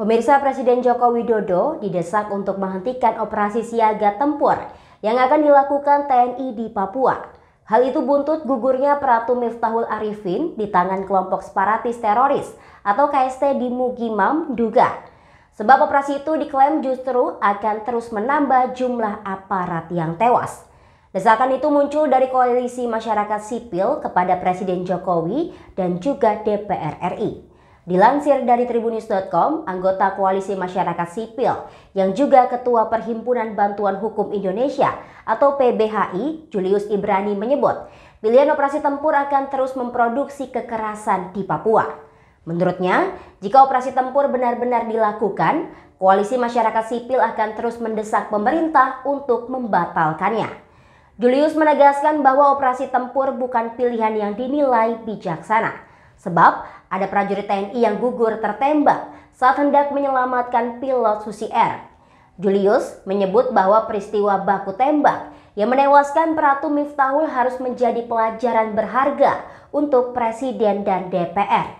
Pemirsa Presiden Joko Widodo didesak untuk menghentikan operasi siaga tempur yang akan dilakukan TNI di Papua. Hal itu buntut gugurnya Pratu Miftahul Arifin di tangan kelompok separatis teroris atau KST di Mugimam Duga. Sebab operasi itu diklaim justru akan terus menambah jumlah aparat yang tewas. Desakan itu muncul dari koalisi masyarakat sipil kepada Presiden Jokowi dan juga DPR RI. Dilansir dari tribunis.com, anggota Koalisi Masyarakat Sipil yang juga Ketua Perhimpunan Bantuan Hukum Indonesia atau PBHI, Julius Ibrani menyebut, pilihan operasi tempur akan terus memproduksi kekerasan di Papua. Menurutnya, jika operasi tempur benar-benar dilakukan, koalisi masyarakat sipil akan terus mendesak pemerintah untuk membatalkannya. Julius menegaskan bahwa operasi tempur bukan pilihan yang dinilai bijaksana. Sebab ada prajurit TNI yang gugur tertembak saat hendak menyelamatkan pilot Susi Air. Julius menyebut bahwa peristiwa baku tembak yang menewaskan Pratu Miftahul harus menjadi pelajaran berharga untuk Presiden dan DPR.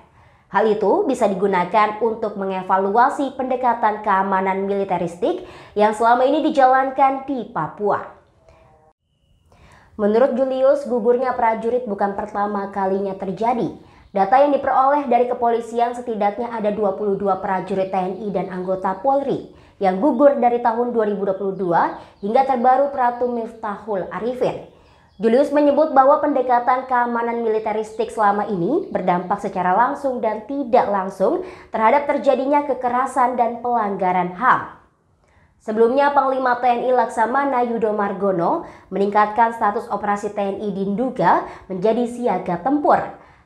Hal itu bisa digunakan untuk mengevaluasi pendekatan keamanan militeristik yang selama ini dijalankan di Papua. Menurut Julius, gugurnya prajurit bukan pertama kalinya terjadi. Data yang diperoleh dari kepolisian setidaknya ada 22 prajurit TNI dan anggota Polri yang gugur dari tahun 2022 hingga terbaru Pratu Miftahul Arifin. Julius menyebut bahwa pendekatan keamanan militeristik selama ini berdampak secara langsung dan tidak langsung terhadap terjadinya kekerasan dan pelanggaran HAM. Sebelumnya, Panglima TNI Laksamana Yudo Margono meningkatkan status operasi TNI di Nduga menjadi siaga tempur.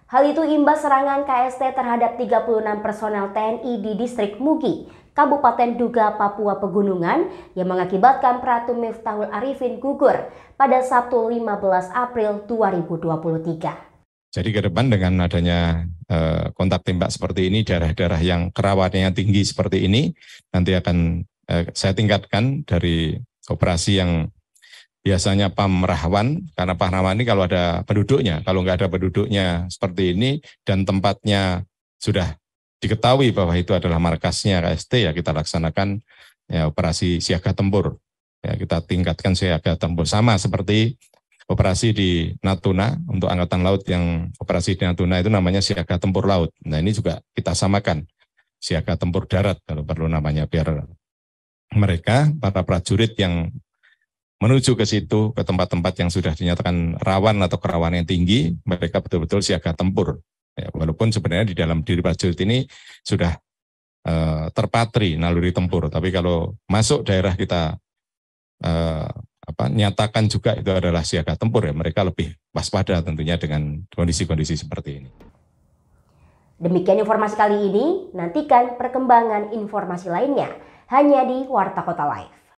Hal itu imbas serangan KST terhadap 36 personel TNI di distrik Mugi, Kabupaten Duga, Papua Pegunungan yang mengakibatkan Pratu Miftahul Arifin gugur pada Sabtu 15 April 2023. Jadi ke depan dengan adanya eh, kontak tembak seperti ini, daerah-daerah yang kerawatannya tinggi seperti ini, nanti akan eh, saya tingkatkan dari operasi yang biasanya pamrahwan, karena pamrahwan ini kalau ada penduduknya, kalau nggak ada penduduknya seperti ini, dan tempatnya sudah diketahui bahwa itu adalah markasnya KST, ya kita laksanakan ya, operasi siaga tempur. Ya, kita tingkatkan siaga tempur. Sama seperti operasi di Natuna, untuk Angkatan Laut yang operasi di Natuna itu namanya siaga tempur laut. Nah ini juga kita samakan, siaga tempur darat kalau perlu namanya, biar mereka, para prajurit yang menuju ke situ, ke tempat-tempat yang sudah dinyatakan rawan atau kerawanan yang tinggi, mereka betul-betul siaga tempur. Ya, walaupun sebenarnya di dalam diri prajurit ini sudah uh, terpatri naluri tempur, tapi kalau masuk daerah kita uh, apa, nyatakan juga itu adalah siaga tempur ya, mereka lebih waspada tentunya dengan kondisi-kondisi seperti ini. Demikian informasi kali ini, nantikan perkembangan informasi lainnya hanya di Warta Kota Live.